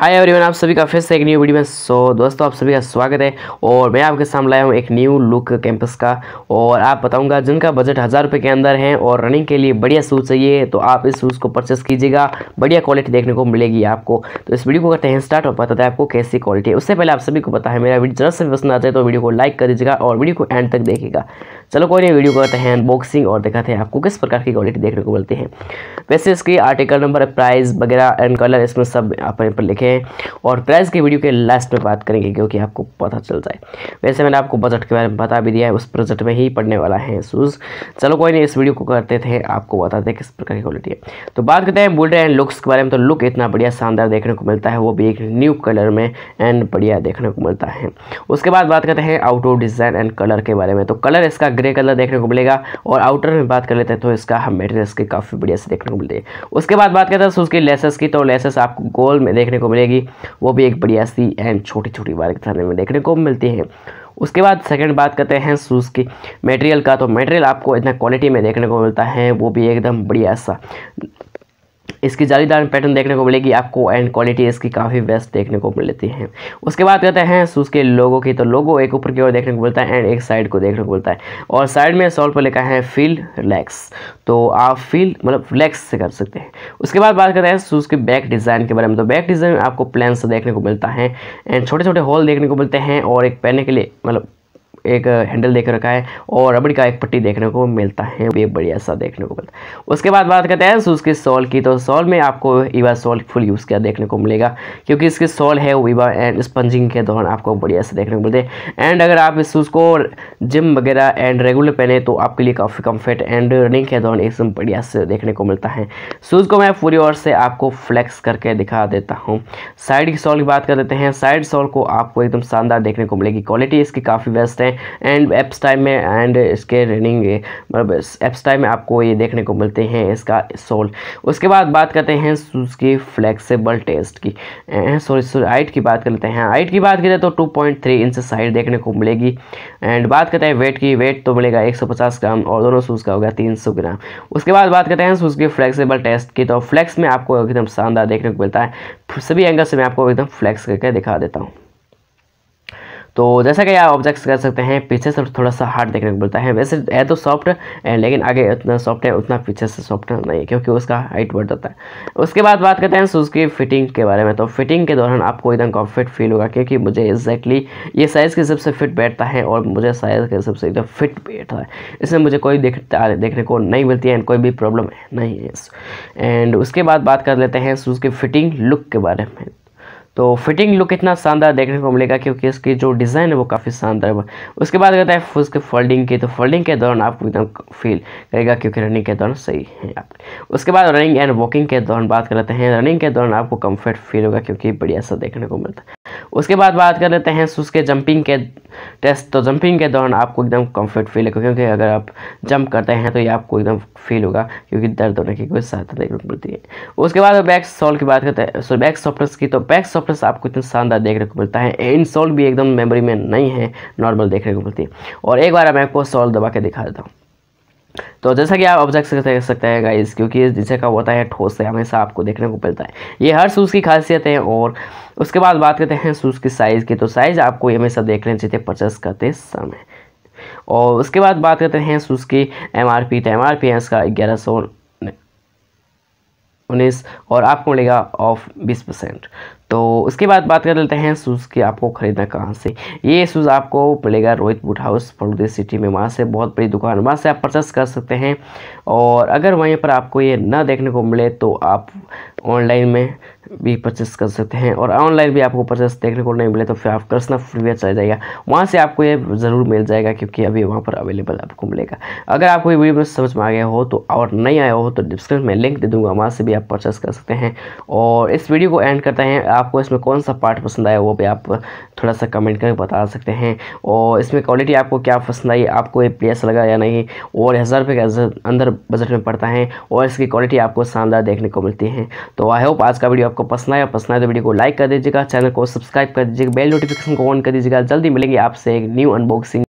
hi everyone आप सभी का फिर से एक न्यू वीडियो में सो दोस्तों आप सभी का स्वागत है और मैं आपके सामने लाया हूँ एक न्यू लुक कैंपस का और आप बताऊंगा जिनका बजट हज़ार रुपये के अंदर है और रनिंग के लिए बढ़िया शूज़ चाहिए तो आप इस शूज़ को परचेस कीजिएगा बढ़िया क्वालिटी देखने को मिलेगी आपको तो इस वीडियो को करते हैं स्टार्ट और बताते हैं आपको कैसी क्वालिटी है उससे पहले आप सभी को पता है मेरा वीडियो जरा से पसंद आता है तो वीडियो को लाइक कर दीजिएगा और वीडियो को एंड तक देखिएगा चलो कोई नहीं वीडियो करते हैं अनबॉक्सिंग और दिखाते हैं आपको किस प्रकार की क्वालिटी देखने को मिलती है वैसे इसकी आर्टिकल नंबर प्राइस वगैरह एंड कलर इसमें सब अपने पर लिखे देखेंगे और प्राइस के वीडियो के लास्ट में बात करेंगे क्योंकि आपको पता चल जाए वैसे मैंने आपको बजट के बारे में बता भी दिया है उस बजट में ही पढ़ने वाला है शूज़ चलो कोई नहीं इस वीडियो को करते थे आपको बताते किस प्रकार की क्वालिटी है तो बात करते हैं बोल रहे हैं लुक्स के बारे में तो लुक इतना बढ़िया शानदार देखने को मिलता है वो भी एक न्यू कलर में एंड बढ़िया देखने को मिलता है उसके बाद बात करते हैं आउटडोर डिज़ाइन एंड कलर के बारे में तो कलर इसका ग्रे कलर देखने को मिलेगा और आउटर में बात कर लेते हैं तो इसका हम मेटेरियल काफ़ी बढ़िया से देखने को मिलती है उसके बाद बात करते हैं शूज़ लेसेस की तो लेसेस आपको गोल में देखने को मिलेगा मिलेगी वो भी एक बढ़िया सी एंड छोटी छोटी वायर थाने में देखने को मिलती है उसके बाद सेकंड बात करते हैं शूज़ की मटेरियल का तो मटेरियल आपको इतना क्वालिटी में देखने को मिलता है वो भी एकदम बढ़िया सा इसकी जालीदार पैटर्न देखने को मिलेगी आपको एंड क्वालिटी इसकी काफ़ी बेस्ट देखने को मिलती है उसके बाद कहते हैं शूज़ के लोगों की तो लोगो एक ऊपर की ओर देखने को मिलता है एंड एक साइड को देखने को मिलता है और साइड में सॉल्व पर लिखा है फील रिलैक्स तो आप फील मतलब रिलैक्स से कर सकते हैं उसके बाद बात करते हैं शूज़ के बैक डिज़ाइन के बारे में तो बैक डिज़ाइन आपको प्लान से देखने को मिलता है एंड छोटे छोटे हॉल देखने को मिलते हैं और एक पहनने के लिए मतलब एक हैंडल देख रखा है और रबड़ का एक पट्टी देखने को मिलता है ये बढ़िया सा देखने को मिलता है उसके बाद बात करते हैं असूस की सॉल की तो सॉल में आपको ईवा सॉल फुल यूज़ किया देखने को मिलेगा क्योंकि इसकी सॉल है वीवा एंड स्पंजिंग के दौरान आपको बढ़िया से देखने को मिलते हैं एंड अगर आप इस शूज़ को जिम वगैरह एंड रेगुलर पहने तो आपके लिए काफ़ी कम्फर्ट एंड रनिंग के दौरान एकदम बढ़िया से देखने को मिलता है शूज़ को मैं पूरी ओर से आपको फ्लैक्स करके दिखा देता हूँ साइड की सॉल की बात कर देते हैं साइड सॉल को आपको एकदम शानदार देखने को मिलेगी क्वालिटी इसकी काफ़ी बेस्ट है एंड एप्स टाइम में एंड इसके रनिंग मतलब एप्स टाइम में आपको ये देखने को मिलते हैं इसका सोल उसके बाद बात करते हैं उसकी फ्लेक्सिबल टेस्ट की सॉरी सॉरी हाइट की बात करते हैं हाइट की बात करें तो two point three inch side देखने को मिलेगी एंड बात करते हैं वेट की वेट तो मिलेगा एक सौ पचास ग्राम और दोनों शूज़ का होगा तीन सौ ग्राम उसके बाद बात करते हैं शूज़ की फ्लेक्सिबल टेस्ट की तो फ्लेक्स में आपको एकदम शानदार देखने को मिलता है सभी एंगल से मैं आपको एकदम फ्लेक्स करके दिखा देता हूँ तो जैसा कि आप ऑब्जेक्ट्स कर सकते हैं पीछे से थोड़ा सा हार्ड देखने को मिलता है वैसे है तो सॉफ्ट लेकिन आगे उतना सॉफ्ट है उतना पीछे से सॉफ्ट नहीं है क्योंकि उसका हाइट बढ़ जाता है उसके बाद बात करते हैं शूज़ की फिटिंग के बारे में तो फिटिंग के दौरान आपको एकदम कम्फर्ट फील होगा क्योंकि मुझे एक्जैक्टली ये साइज़ के हिसाब से फिट बैठता है और मुझे साइज़ के हिसाब से एकदम फिट बैठता है इसमें मुझे कोई देखने को नहीं मिलती है एंड कोई भी प्रॉब्लम नहीं है एंड उसके बाद बात कर लेते हैं शूज़ की फिटिंग लुक के बारे में तो फिटिंग लुक इतना शानदार देखने को मिलेगा क्योंकि इसकी जो डिज़ाइन है वो काफ़ी शानदार है उसके बाद कहता है उसके फोल्डिंग की तो फोल्डिंग के दौरान आपको एकदम फील करेगा क्योंकि रनिंग के दौरान सही है आप उसके बाद रनिंग एंड वॉकिंग के दौरान बात करते हैं रनिंग के दौरान आपको कम्फर्ट फील होगा क्योंकि बढ़िया सा देखने को मिलता है उसके बाद बात कर लेते हैं शूज़ के जंपिंग के टेस्ट तो जंपिंग के दौरान आपको एकदम कंफर्ट फील होगा क्योंकि अगर आप जंप करते हैं तो ये आपको एकदम फील होगा क्योंकि दर्द होने की कोई सहायता नहीं मिलती है उसके बाद बैक सॉल की बात करते हैं बैक सॉफ्टवेयर की तो बैक सॉफ्टवेयर आपको इतना शानदार देखने को मिलता है इन सॉल भी एकदम मेमोरी में नहीं है नॉर्मल देखने को मिलती है और एक बार मैं आपको सॉल दबा के दिखा देता हूँ तो जैसा कि आप ऑब्जर्व देख सकते हैं गाइस क्योंकि जिसे का होता है ठोस से हमेशा आपको देखने को मिलता है ये हर शूज़ की खासियत है और उसके बाद बात करते हैं शूज़ की साइज़ की तो साइज़ आपको हमेशा देख लेना चाहिए परचेस करते समय और उसके बाद बात करते हैं शूज़ की एम आर पी तो एम आर पी है इसका ग्यारह सौ उन्नीस और आपको मिलेगा ऑफ बीस परसेंट तो उसके बाद बात कर लेते हैं शूज़ के आपको ख़रीदना कहाँ से ये शूज़ आपको पड़ेगा Rohit boot house Phalodi city में वहाँ से बहुत बड़ी दुकान वहाँ से आप परचेस कर सकते हैं और अगर वहीं पर आपको ये ना देखने को मिले तो आप ऑनलाइन में भी परचेस कर सकते हैं और ऑनलाइन भी आपको परचेस देखने को नहीं मिले तो फिर आप कृष्णा फुटवेयर चला जाएगा वहाँ से आपको ये ज़रूर मिल जाएगा क्योंकि अभी वहाँ पर अवेलेबल आपको मिलेगा अगर आपको ये वीडियो में समझ में आ गया हो तो और नहीं आया हो तो डिस्क्रिप्शन में लिंक दे दूँगा वहाँ से भी आप परचेस कर सकते हैं और इस वीडियो को एंड करते हैं आपको इसमें कौन सा पार्ट पसंद आया वो भी आप थोड़ा सा कमेंट करके बता सकते हैं और इसमें क्वालिटी आपको क्या पसंद आई आपको ये प्लेस लगा या नहीं और हज़ार रुपये के अंदर बजट में पड़ता है और इसकी क्वालिटी आपको शानदार देखने को मिलती है तो आई होप आज का वीडियो आपको पसंद आया पसंद आया तो वीडियो को लाइक कर दीजिएगा चैनल को सब्सक्राइब कर दीजिएगा बेल नोटिफिकेशन को ऑन कर दीजिएगा जल्दी मिलेंगे आपसे एक न्यू अनबॉक्सिंग